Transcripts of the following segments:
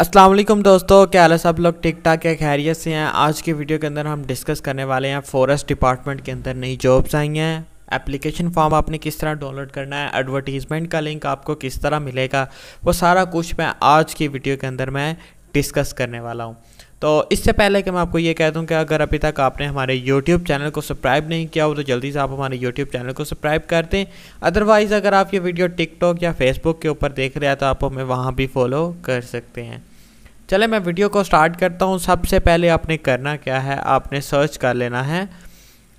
असलम दोस्तों क्या हाल है सब लोग ठीक ठाक है खैरियत से हैं आज के वीडियो के अंदर हम डिस्कस करने वाले हैं फॉरेस्ट डिपार्टमेंट के अंदर नई जॉब्स आई हैं एप्लीकेशन फॉर्म आपने किस तरह डाउनलोड करना है एडवर्टीज़मेंट का लिंक आपको किस तरह मिलेगा वो सारा कुछ मैं आज की वीडियो के अंदर मैं डिस्कस करने वाला हूँ तो इससे पहले कि मैं आपको ये कह दूँ कि अगर अभी तक आपने हमारे YouTube चैनल को सब्सक्राइब नहीं किया हो तो जल्दी से आप हमारे YouTube चैनल को सब्सक्राइब कर दें अदरवाइज़ अगर आप ये वीडियो TikTok या Facebook के ऊपर देख रहे हैं तो आप हमें वहाँ भी फॉलो कर सकते हैं चले मैं वीडियो को स्टार्ट करता हूँ सबसे पहले आपने करना क्या है आपने सर्च कर लेना है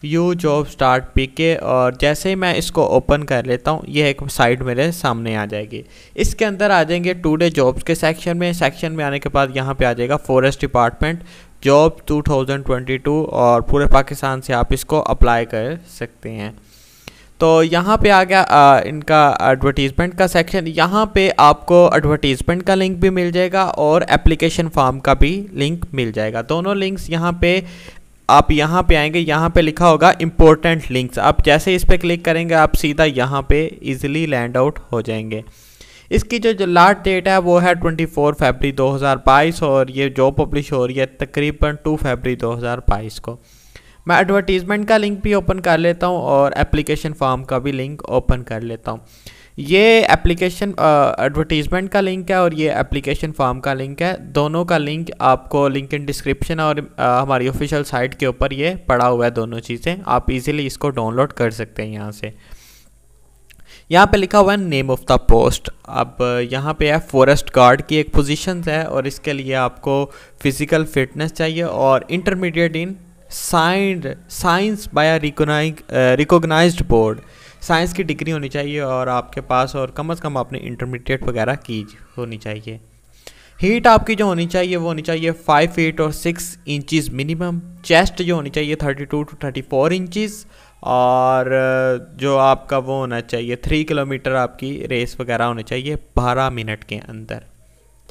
यू जॉब स्टार्ट पी के और जैसे ही मैं इसको ओपन कर लेता हूँ यह एक साइट मेरे सामने आ जाएगी इसके अंदर आ जाएंगे टू डे जॉब्स के सेक्शन में सेक्शन में आने के बाद यहाँ पे आ जाएगा फॉरेस्ट डिपार्टमेंट जॉब 2022 और पूरे पाकिस्तान से आप इसको अप्लाई कर सकते हैं तो यहाँ पे आ गया आ, इनका एडवर्टीज़मेंट का सेक्शन यहाँ पे आपको एडवर्टीज़मेंट का लिंक भी मिल जाएगा और एप्लीकेशन फॉर्म का भी लिंक मिल जाएगा दोनों लिंक्स यहाँ पे आप यहाँ पे आएंगे यहाँ पे लिखा होगा इम्पोर्टेंट लिंक्स आप जैसे इस पर क्लिक करेंगे आप सीधा यहाँ पे ईज़िली लैंड आउट हो जाएंगे इसकी जो, जो लास्ट डेट है वो है 24 फरवरी 2022 और ये जो पब्लिश हो रही है तकरीबन 2 फरवरी 2022 को मैं एडवर्टीज़मेंट का लिंक भी ओपन कर लेता हूँ और एप्लीकेशन फॉर्म का भी लिंक ओपन कर लेता हूँ ये एप्लीकेशन एडवर्टीज़मेंट का लिंक है और ये एप्लीकेशन फॉर्म का लिंक है दोनों का लिंक आपको लिंक इन डिस्क्रिप्शन और आ, हमारी ऑफिशियल साइट के ऊपर ये पड़ा हुआ है दोनों चीज़ें आप इजीली इसको डाउनलोड कर सकते हैं यहाँ से यहाँ पे लिखा हुआ है नेम ऑफ़ द पोस्ट अब यहाँ पे है फॉरेस्ट गार्ड की एक पोजिशन है और इसके लिए आपको फ़िज़िकल फिटनेस चाहिए और intermediate in science science by recognise board science की डिग्री होनी चाहिए और आपके पास और कम अज़ कम आपने इंटरमीडिएट वगैरह की होनी चाहिए हीट आपकी जो होनी चाहिए वो होनी चाहिए फाइव फीट और सिक्स इंचज़ मिनिमम चेस्ट जो होनी चाहिए thirty two two thirty four inches और uh, जो आपका वो होना चाहिए थ्री किलोमीटर आपकी रेस वगैरह होनी चाहिए बारह मिनट के अंदर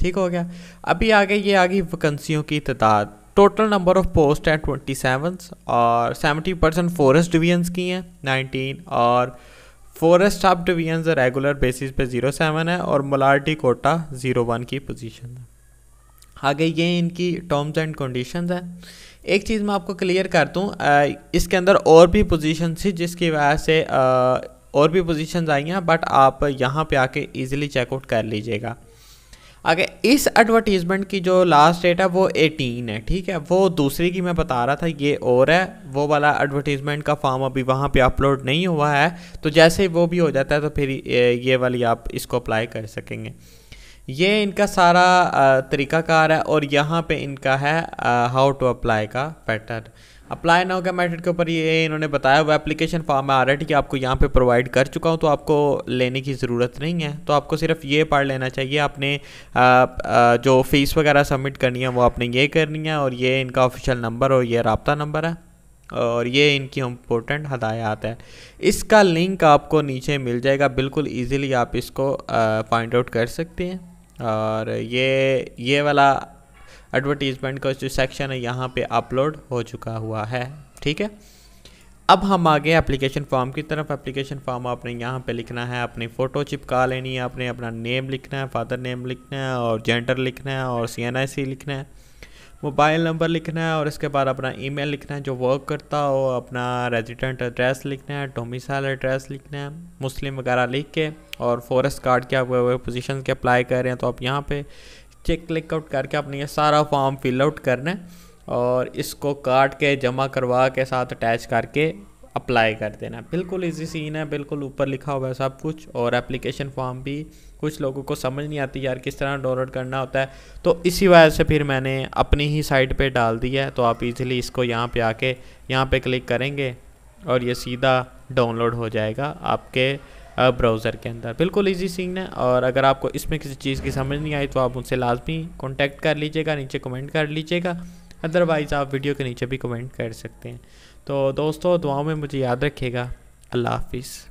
ठीक हो गया अभी आगे ये आ गई वैकेंसीयों की तादाद टोटल नंबर ऑफ पोस्ट हैं ट्वेंटी सेवन और सेवेंटी परसेंट फॉरेस्ट डिवीजन्स की हैं नाइनटीन और forest sub divisions regular basis पे ज़ीरो सेवन है और मलार्टी कोटा ज़ीरो वन की पोजीशन है आगे ये इनकी टर्म्स एंड कंडीशंस हैं एक चीज़ मैं आपको क्लियर कर दूँ इसके अंदर और भी पोजीशन थी जिसकी वजह से और भी पोजीशंस आई हैं बट आप यहाँ पे आके इजीली चेकआउट कर लीजिएगा आगे इस एडवर्टीज़मेंट की जो लास्ट डेट है वो एटीन है ठीक है वो दूसरी की मैं बता रहा था ये और है वो वाला एडवर्टीज़मेंट का फॉर्म अभी वहाँ पे अपलोड नहीं हुआ है तो जैसे ही वो भी हो जाता है तो फिर ये वाली आप इसको अप्लाई कर सकेंगे ये इनका सारा तरीकाकार है और यहाँ पे इनका है हाउ टू अप्लाई का पैटर्न अप्लाई नाउ का मेथड के ऊपर ये इन्होंने बताया वो एप्लीकेशन फॉर्म में आर कि आपको यहाँ पे प्रोवाइड कर चुका हूँ तो आपको लेने की ज़रूरत नहीं है तो आपको सिर्फ ये पार्ट लेना चाहिए आपने आ, आ, जो फ़ीस वगैरह सबमिट करनी है वो आपने ये करनी है और ये इनका ऑफिशियल नंबर और ये रबता नंबर है और ये इनकी इम्पोर्टेंट हदायत है इसका लिंक आपको नीचे मिल जाएगा बिल्कुल ईजिली आप इसको फाइंड आउट कर सकते हैं और ये ये वाला एडवर्टीज़मेंट का जो सेक्शन है यहाँ पे अपलोड हो चुका हुआ है ठीक है अब हम आगे एप्लीकेशन फॉर्म की तरफ एप्लीकेशन फॉर्म आपने यहाँ पे लिखना है अपनी फ़ोटो चिपका लेनी है आपने अपना नेम लिखना है फादर नेम लिखना है और जेंडर लिखना है और सी लिखना है मोबाइल नंबर लिखना है और इसके बाद अपना ईमेल लिखना है जो वर्क करता हो अपना रेजिडेंट एड्रेस लिखना है डोमिसाइल एड्रेस लिखना है मुस्लिम वगैरह लिख के और फॉरेस्ट कार्ड के आप पोजीशन के अप्लाई कर रहे हैं तो आप यहाँ पे चेक क्लिक आउट करके अपने ये सारा फॉर्म फिल आउट करना है और इसको काट के जमा करवा के साथ अटैच करके अप्लाई कर देना बिल्कुल इजी सीन है बिल्कुल ऊपर लिखा हुआ है सब कुछ और एप्लीकेशन फॉर्म भी कुछ लोगों को समझ नहीं आती यार किस तरह डाउनलोड करना होता है तो इसी वजह से फिर मैंने अपनी ही साइट पे डाल दी है तो आप इजीली इसको यहाँ पे आके यहाँ पे क्लिक करेंगे और ये सीधा डाउनलोड हो जाएगा आपके ब्राउज़र के अंदर बिल्कुल इजी सीन है और अगर आपको इसमें किसी चीज़ की समझ नहीं आई तो आप उनसे लाजमी कॉन्टैक्ट कर लीजिएगा नीचे कमेंट कर लीजिएगा अदरवाइज़ आप वीडियो के नीचे भी कमेंट कर सकते हैं तो दोस्तों दुआओं में मुझे याद रखिएगा अल्लाह हाफिज़